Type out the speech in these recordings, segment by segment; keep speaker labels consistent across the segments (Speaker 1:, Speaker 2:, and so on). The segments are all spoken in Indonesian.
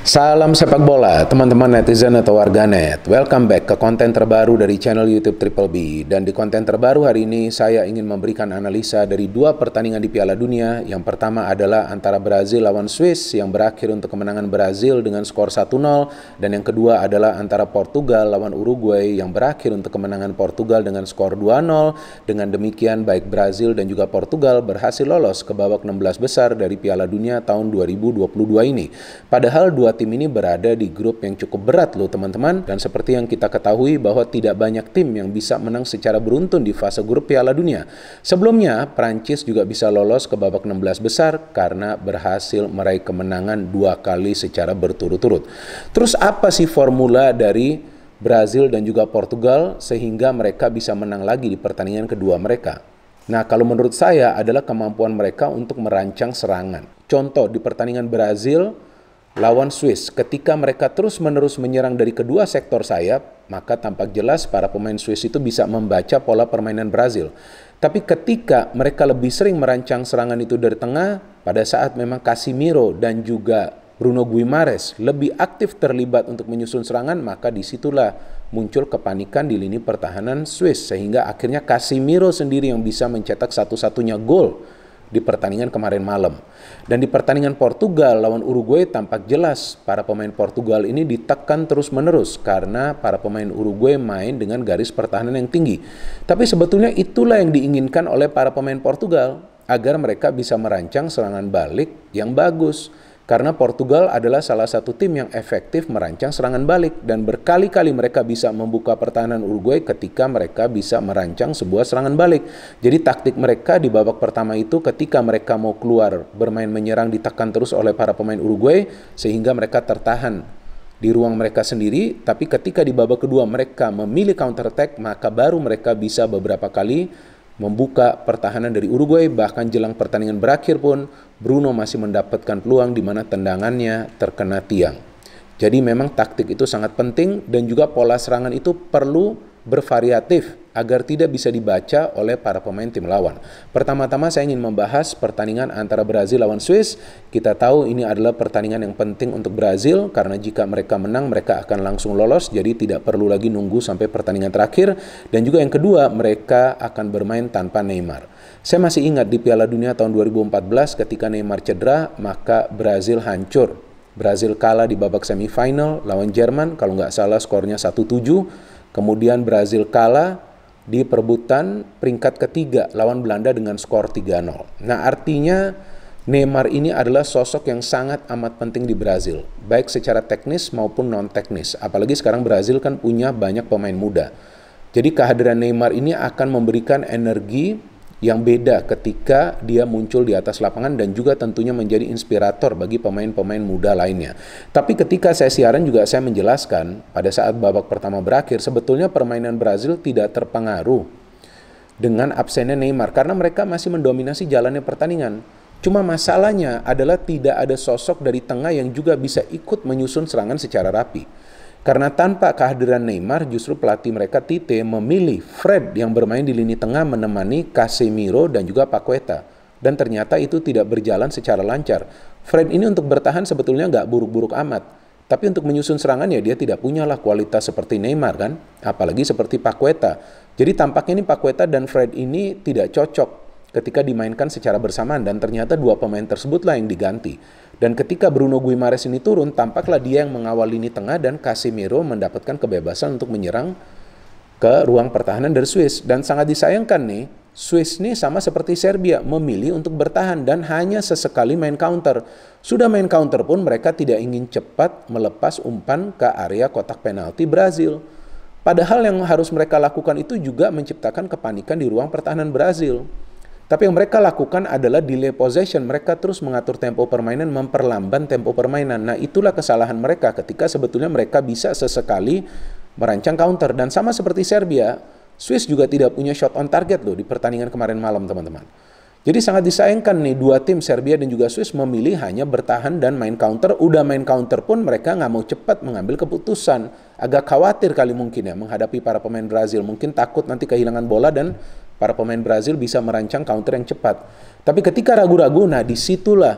Speaker 1: Salam sepak bola, teman-teman netizen atau warganet. Welcome back ke konten terbaru dari channel YouTube Triple B. Dan di konten terbaru hari ini, saya ingin memberikan analisa dari dua pertandingan di Piala Dunia. Yang pertama adalah antara Brazil lawan Swiss yang berakhir untuk kemenangan Brazil dengan skor 1-0. Dan yang kedua adalah antara Portugal lawan Uruguay yang berakhir untuk kemenangan Portugal dengan skor 2-0. Dengan demikian, baik Brazil dan juga Portugal berhasil lolos ke babak 16 besar dari Piala Dunia tahun 2022 ini. Padahal dua kedua tim ini berada di grup yang cukup berat loh teman-teman. Dan seperti yang kita ketahui bahwa tidak banyak tim yang bisa menang secara beruntun di fase grup Piala Dunia. Sebelumnya, Prancis juga bisa lolos ke babak 16 besar karena berhasil meraih kemenangan dua kali secara berturut-turut. Terus apa sih formula dari Brazil dan juga Portugal sehingga mereka bisa menang lagi di pertandingan kedua mereka. Nah, kalau menurut saya adalah kemampuan mereka untuk merancang serangan. Contoh di pertandingan Brazil, lawan Swiss. Ketika mereka terus-menerus menyerang dari kedua sektor sayap, maka tampak jelas para pemain Swiss itu bisa membaca pola permainan Brazil. Tapi ketika mereka lebih sering merancang serangan itu dari tengah, pada saat memang Casimiro dan juga Bruno Guimares lebih aktif terlibat untuk menyusun serangan, maka disitulah muncul kepanikan di lini pertahanan Swiss. Sehingga akhirnya Casimiro sendiri yang bisa mencetak satu-satunya gol di pertandingan kemarin malam. Dan di pertandingan Portugal lawan Uruguay tampak jelas para pemain Portugal ini ditekan terus-menerus karena para pemain Uruguay main dengan garis pertahanan yang tinggi. Tapi sebetulnya itulah yang diinginkan oleh para pemain Portugal agar mereka bisa merancang serangan balik yang bagus karena Portugal adalah salah satu tim yang efektif merancang serangan balik dan berkali-kali mereka bisa membuka pertahanan Uruguay ketika mereka bisa merancang sebuah serangan balik. Jadi taktik mereka di babak pertama itu ketika mereka mau keluar bermain menyerang ditekan terus oleh para pemain Uruguay sehingga mereka tertahan di ruang mereka sendiri, tapi ketika di babak kedua mereka memilih counter attack, maka baru mereka bisa beberapa kali membuka pertahanan dari Uruguay. Bahkan jelang pertandingan berakhir pun, Bruno masih mendapatkan peluang di mana tendangannya terkena tiang. Jadi memang taktik itu sangat penting dan juga pola serangan itu perlu bervariatif agar tidak bisa dibaca oleh para pemain tim lawan. Pertama-tama saya ingin membahas pertandingan antara Brazil lawan Swiss. Kita tahu ini adalah pertandingan yang penting untuk Brazil karena jika mereka menang mereka akan langsung lolos jadi tidak perlu lagi nunggu sampai pertandingan terakhir dan juga yang kedua mereka akan bermain tanpa Neymar. Saya masih ingat di Piala Dunia tahun 2014 ketika Neymar cedera maka Brazil hancur. Brazil kalah di babak semifinal lawan Jerman kalau nggak salah skornya 1-7 Kemudian Brazil kalah di perebutan peringkat ketiga lawan Belanda dengan skor 3-0. Nah, artinya Neymar ini adalah sosok yang sangat amat penting di Brazil, baik secara teknis maupun non-teknis. Apalagi sekarang Brazil kan punya banyak pemain muda. Jadi kehadiran Neymar ini akan memberikan energi yang beda ketika dia muncul di atas lapangan dan juga tentunya menjadi inspirator bagi pemain-pemain muda lainnya. Tapi ketika saya siaran juga saya menjelaskan pada saat babak pertama berakhir sebetulnya permainan Brazil tidak terpengaruh dengan absennya Neymar karena mereka masih mendominasi jalannya pertandingan. Cuma masalahnya adalah tidak ada sosok dari tengah yang juga bisa ikut menyusun serangan secara rapi. Karena tanpa kehadiran Neymar, justru pelatih mereka Tite memilih Fred yang bermain di lini tengah menemani Casemiro dan juga Paqueta. Dan ternyata itu tidak berjalan secara lancar. Fred ini untuk bertahan sebetulnya nggak buruk-buruk amat. Tapi untuk menyusun serangan ya dia tidak punyalah kualitas seperti Neymar kan. Apalagi seperti Paqueta. Jadi tampaknya ini Paqueta dan Fred ini tidak cocok ketika dimainkan secara bersamaan. Dan ternyata dua pemain tersebutlah yang diganti. Dan ketika Bruno Guimares ini turun, tampaklah dia yang mengawal lini tengah dan Casemiro mendapatkan kebebasan untuk menyerang ke ruang pertahanan dari Swiss. Dan sangat disayangkan nih, Swiss ini sama seperti Serbia, memilih untuk bertahan dan hanya sesekali main counter. Sudah main counter pun mereka tidak ingin cepat melepas umpan ke area kotak penalti Brazil. Padahal yang harus mereka lakukan itu juga menciptakan kepanikan di ruang pertahanan Brazil. Tapi yang mereka lakukan adalah delay possession. Mereka terus mengatur tempo permainan, memperlamban tempo permainan. Nah, itulah kesalahan mereka ketika sebetulnya mereka bisa sesekali merancang counter. Dan sama seperti Serbia, Swiss juga tidak punya shot on target loh di pertandingan kemarin malam, teman-teman. Jadi sangat disayangkan nih dua tim Serbia dan juga Swiss memilih hanya bertahan dan main counter. Udah main counter pun mereka nggak mau cepat mengambil keputusan. Agak khawatir kali mungkin ya menghadapi para pemain Brazil. Mungkin takut nanti kehilangan bola dan para pemain Brazil bisa merancang counter yang cepat. Tapi ketika ragu-ragu, nah disitulah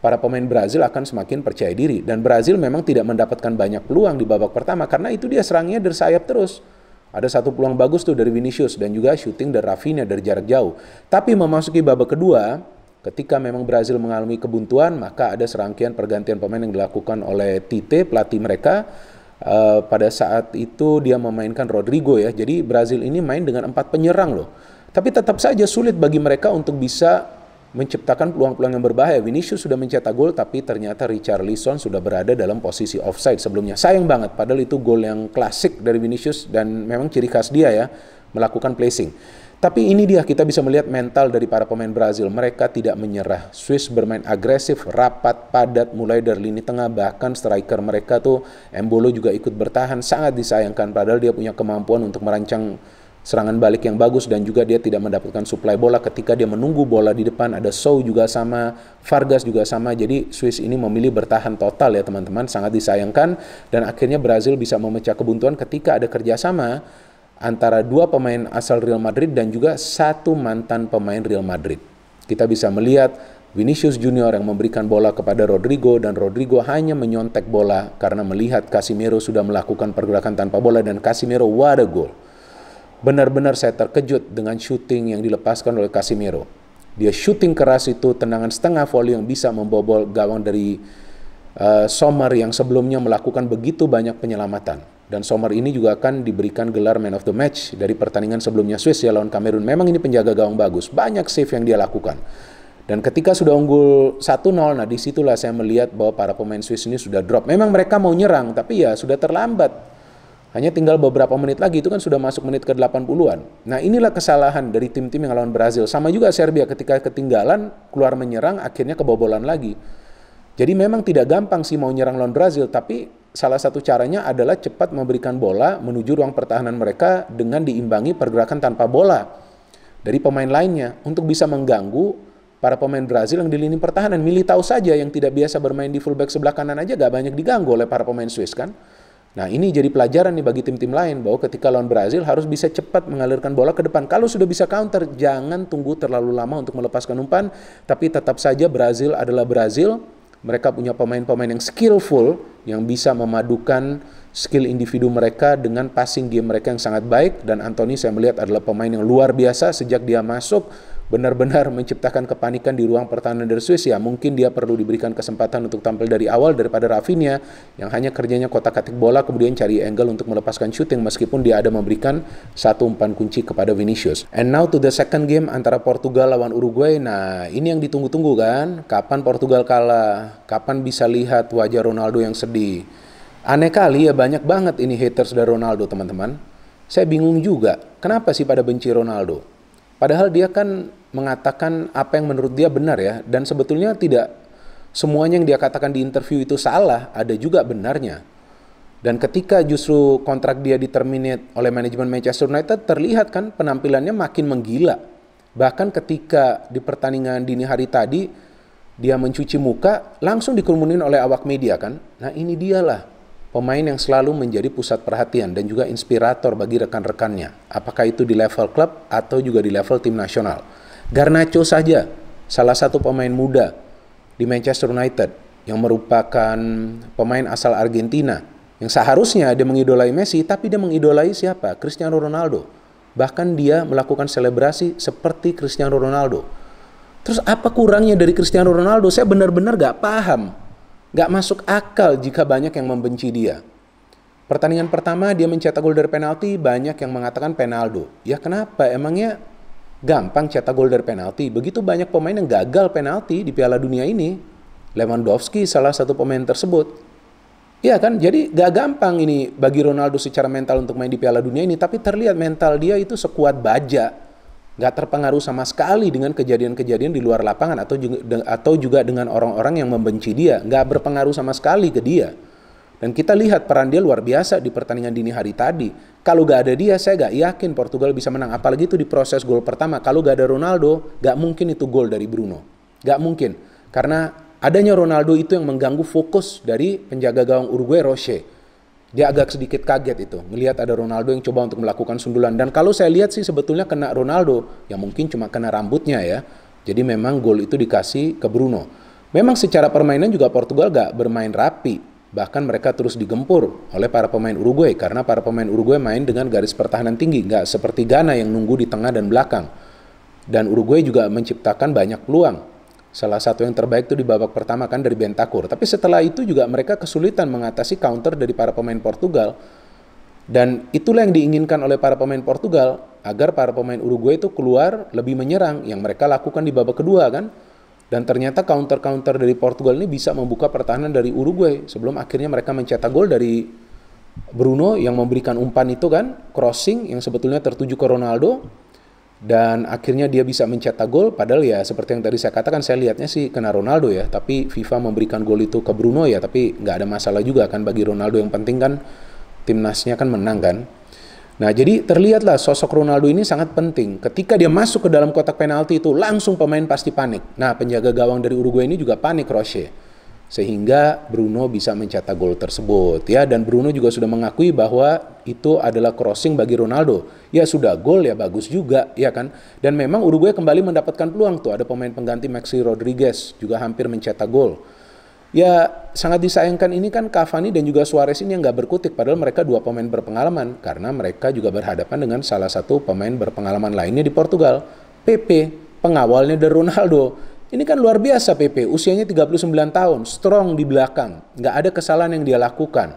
Speaker 1: para pemain Brazil akan semakin percaya diri. Dan Brazil memang tidak mendapatkan banyak peluang di babak pertama karena itu dia serangnya dari sayap terus. Ada satu peluang bagus tuh dari Vinicius dan juga shooting dari Rafinha dari jarak jauh. Tapi memasuki babak kedua, ketika memang Brazil mengalami kebuntuan, maka ada serangkaian pergantian pemain yang dilakukan oleh Tite, pelatih mereka. Uh, pada saat itu dia memainkan Rodrigo ya. Jadi Brazil ini main dengan empat penyerang loh. Tapi tetap saja sulit bagi mereka untuk bisa menciptakan peluang-peluang yang berbahaya. Vinicius sudah mencetak gol tapi ternyata Richard Richarlison sudah berada dalam posisi offside sebelumnya. Sayang banget padahal itu gol yang klasik dari Vinicius dan memang ciri khas dia ya melakukan placing. Tapi ini dia kita bisa melihat mental dari para pemain Brazil. Mereka tidak menyerah. Swiss bermain agresif, rapat, padat mulai dari lini tengah bahkan striker mereka tuh Embolo juga ikut bertahan. Sangat disayangkan padahal dia punya kemampuan untuk merancang serangan balik yang bagus dan juga dia tidak mendapatkan suplai bola ketika dia menunggu bola di depan ada Show juga sama Vargas juga sama jadi Swiss ini memilih bertahan total ya teman-teman sangat disayangkan dan akhirnya Brazil bisa memecah kebuntuan ketika ada kerjasama antara dua pemain asal Real Madrid dan juga satu mantan pemain Real Madrid kita bisa melihat Vinicius Junior yang memberikan bola kepada Rodrigo dan Rodrigo hanya menyontek bola karena melihat Casimiro sudah melakukan pergerakan tanpa bola dan Casimiro what a goal Benar-benar saya terkejut dengan shooting yang dilepaskan oleh Casimiro. Dia shooting keras itu tendangan setengah volley yang bisa membobol gawang dari uh, Sommer yang sebelumnya melakukan begitu banyak penyelamatan. Dan Sommer ini juga akan diberikan gelar man of the match dari pertandingan sebelumnya Swiss ya lawan Kamerun. Memang ini penjaga gawang bagus, banyak save yang dia lakukan. Dan ketika sudah unggul 1-0, nah disitulah saya melihat bahwa para pemain Swiss ini sudah drop. Memang mereka mau nyerang, tapi ya sudah terlambat. Hanya tinggal beberapa menit lagi itu kan sudah masuk menit ke 80-an. Nah, inilah kesalahan dari tim-tim yang lawan Brazil. Sama juga Serbia ketika ketinggalan, keluar menyerang akhirnya kebobolan lagi. Jadi memang tidak gampang sih mau nyerang lawan Brazil, tapi salah satu caranya adalah cepat memberikan bola menuju ruang pertahanan mereka dengan diimbangi pergerakan tanpa bola dari pemain lainnya untuk bisa mengganggu para pemain Brazil yang di lini pertahanan. Militao saja yang tidak biasa bermain di fullback sebelah kanan aja gak banyak diganggu oleh para pemain Swiss kan. Nah ini jadi pelajaran nih bagi tim-tim lain bahwa ketika lawan Brazil harus bisa cepat mengalirkan bola ke depan. Kalau sudah bisa counter, jangan tunggu terlalu lama untuk melepaskan umpan. Tapi tetap saja Brazil adalah Brazil. Mereka punya pemain-pemain yang skillful, yang bisa memadukan skill individu mereka dengan passing game mereka yang sangat baik. Dan Anthony saya melihat adalah pemain yang luar biasa sejak dia masuk benar-benar menciptakan kepanikan di ruang pertahanan dari Swiss ya mungkin dia perlu diberikan kesempatan untuk tampil dari awal daripada Rafinha yang hanya kerjanya kotak-katik bola kemudian cari angle untuk melepaskan shooting meskipun dia ada memberikan satu umpan kunci kepada Vinicius. And now to the second game antara Portugal lawan Uruguay. Nah, ini yang ditunggu-tunggu kan, kapan Portugal kalah, kapan bisa lihat wajah Ronaldo yang sedih. Aneh kali ya banyak banget ini haters dari Ronaldo, teman-teman. Saya bingung juga, kenapa sih pada benci Ronaldo? Padahal dia kan mengatakan apa yang menurut dia benar ya dan sebetulnya tidak semuanya yang dia katakan di interview itu salah ada juga benarnya dan ketika justru kontrak dia diterminate oleh manajemen Manchester United terlihat kan penampilannya makin menggila bahkan ketika di pertandingan dini hari tadi dia mencuci muka langsung dikerumunin oleh awak media kan nah ini dialah pemain yang selalu menjadi pusat perhatian dan juga inspirator bagi rekan-rekannya apakah itu di level klub atau juga di level tim nasional Garnacho saja, salah satu pemain muda di Manchester United yang merupakan pemain asal Argentina yang seharusnya dia mengidolai Messi tapi dia mengidolai siapa? Cristiano Ronaldo. Bahkan dia melakukan selebrasi seperti Cristiano Ronaldo. Terus apa kurangnya dari Cristiano Ronaldo? Saya benar-benar gak paham. Gak masuk akal jika banyak yang membenci dia. Pertandingan pertama dia mencetak gol dari penalti, banyak yang mengatakan penaldo. Ya kenapa? Emangnya gampang cetak gol dari penalti. Begitu banyak pemain yang gagal penalti di Piala Dunia ini. Lewandowski salah satu pemain tersebut. Iya kan, jadi gak gampang ini bagi Ronaldo secara mental untuk main di Piala Dunia ini, tapi terlihat mental dia itu sekuat baja. Gak terpengaruh sama sekali dengan kejadian-kejadian di luar lapangan atau juga, atau juga dengan orang-orang yang membenci dia. Gak berpengaruh sama sekali ke dia. Dan kita lihat peran dia luar biasa di pertandingan dini hari tadi. Kalau gak ada dia, saya gak yakin Portugal bisa menang. Apalagi itu di proses gol pertama. Kalau gak ada Ronaldo, gak mungkin itu gol dari Bruno. Gak mungkin. Karena adanya Ronaldo itu yang mengganggu fokus dari penjaga gawang Uruguay, Roche. Dia agak sedikit kaget itu. Melihat ada Ronaldo yang coba untuk melakukan sundulan. Dan kalau saya lihat sih sebetulnya kena Ronaldo, ya mungkin cuma kena rambutnya ya. Jadi memang gol itu dikasih ke Bruno. Memang secara permainan juga Portugal gak bermain rapi Bahkan mereka terus digempur oleh para pemain Uruguay karena para pemain Uruguay main dengan garis pertahanan tinggi, nggak seperti Ghana yang nunggu di tengah dan belakang. Dan Uruguay juga menciptakan banyak peluang. Salah satu yang terbaik itu di babak pertama kan dari Bentakur. Tapi setelah itu juga mereka kesulitan mengatasi counter dari para pemain Portugal. Dan itulah yang diinginkan oleh para pemain Portugal agar para pemain Uruguay itu keluar lebih menyerang yang mereka lakukan di babak kedua kan. Dan ternyata counter-counter dari Portugal ini bisa membuka pertahanan dari Uruguay sebelum akhirnya mereka mencetak gol dari Bruno yang memberikan umpan itu kan crossing yang sebetulnya tertuju ke Ronaldo dan akhirnya dia bisa mencetak gol padahal ya seperti yang tadi saya katakan saya lihatnya sih kena Ronaldo ya tapi FIFA memberikan gol itu ke Bruno ya tapi nggak ada masalah juga kan bagi Ronaldo yang penting kan timnasnya kan menang kan Nah, jadi terlihatlah sosok Ronaldo ini sangat penting. Ketika dia masuk ke dalam kotak penalti itu, langsung pemain pasti panik. Nah, penjaga gawang dari Uruguay ini juga panik Roche. Sehingga Bruno bisa mencetak gol tersebut ya dan Bruno juga sudah mengakui bahwa itu adalah crossing bagi Ronaldo. Ya sudah gol ya bagus juga ya kan. Dan memang Uruguay kembali mendapatkan peluang tuh ada pemain pengganti Maxi Rodriguez juga hampir mencetak gol ya sangat disayangkan ini kan Cavani dan juga Suarez ini yang nggak berkutik padahal mereka dua pemain berpengalaman karena mereka juga berhadapan dengan salah satu pemain berpengalaman lainnya di Portugal PP pengawalnya dari Ronaldo ini kan luar biasa PP usianya 39 tahun strong di belakang nggak ada kesalahan yang dia lakukan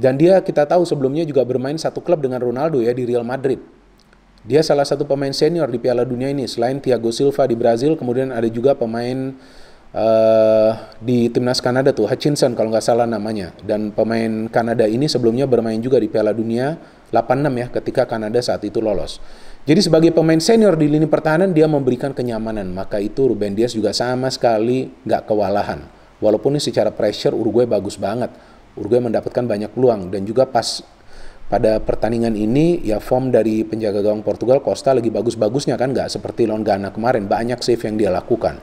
Speaker 1: dan dia kita tahu sebelumnya juga bermain satu klub dengan Ronaldo ya di Real Madrid dia salah satu pemain senior di Piala Dunia ini selain Thiago Silva di Brazil kemudian ada juga pemain uh, di timnas Kanada tuh Hutchinson kalau nggak salah namanya dan pemain Kanada ini sebelumnya bermain juga di Piala Dunia 86 ya ketika Kanada saat itu lolos. Jadi sebagai pemain senior di lini pertahanan dia memberikan kenyamanan maka itu Ruben Dias juga sama sekali nggak kewalahan. Walaupun ini secara pressure Uruguay bagus banget. Uruguay mendapatkan banyak peluang dan juga pas pada pertandingan ini ya form dari penjaga gawang Portugal Costa lagi bagus-bagusnya kan nggak seperti lawan Ghana kemarin banyak save yang dia lakukan.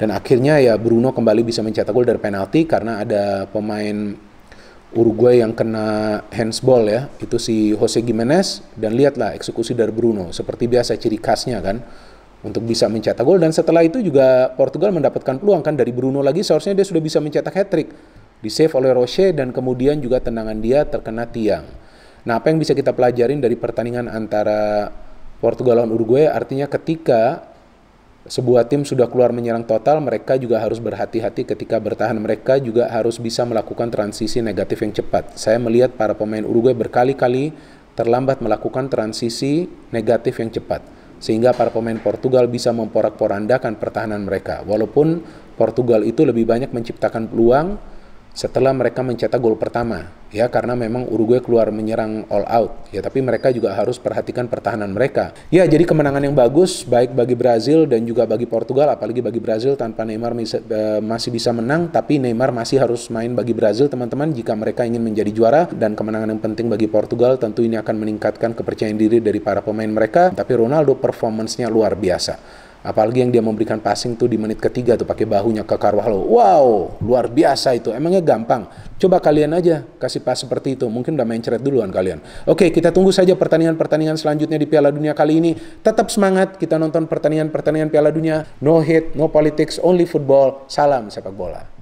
Speaker 1: Dan akhirnya ya Bruno kembali bisa mencetak gol dari penalti karena ada pemain Uruguay yang kena handsball ya, itu si Jose Gimenez dan lihatlah eksekusi dari Bruno seperti biasa ciri khasnya kan untuk bisa mencetak gol dan setelah itu juga Portugal mendapatkan peluang kan dari Bruno lagi seharusnya dia sudah bisa mencetak hat trick di save oleh Roche dan kemudian juga tendangan dia terkena tiang. Nah, apa yang bisa kita pelajarin dari pertandingan antara Portugal lawan Uruguay artinya ketika sebuah tim sudah keluar menyerang total, mereka juga harus berhati-hati ketika bertahan. Mereka juga harus bisa melakukan transisi negatif yang cepat. Saya melihat para pemain Uruguay berkali-kali terlambat melakukan transisi negatif yang cepat, sehingga para pemain Portugal bisa memporak-porandakan pertahanan mereka. Walaupun Portugal itu lebih banyak menciptakan peluang setelah mereka mencetak gol pertama, ya karena memang Uruguay keluar menyerang all out ya tapi mereka juga harus perhatikan pertahanan mereka ya jadi kemenangan yang bagus baik bagi Brazil dan juga bagi Portugal apalagi bagi Brazil tanpa Neymar misa, e, eh, masih bisa menang tapi Neymar masih harus main bagi Brazil teman-teman jika mereka ingin menjadi juara dan kemenangan yang penting bagi Portugal tentu ini akan meningkatkan kepercayaan diri dari para pemain mereka tapi Ronaldo performancenya luar biasa Apalagi yang dia memberikan passing tuh di menit ketiga tuh pakai bahunya ke Carvalho. Wow, luar biasa itu. Emangnya gampang. Coba kalian aja kasih pas seperti itu. Mungkin udah ceret duluan kalian. Oke, kita tunggu saja pertandingan-pertandingan selanjutnya di Piala Dunia kali ini. Tetap semangat kita nonton pertandingan-pertandingan Piala Dunia. No hate, no politics, only football. Salam sepak bola.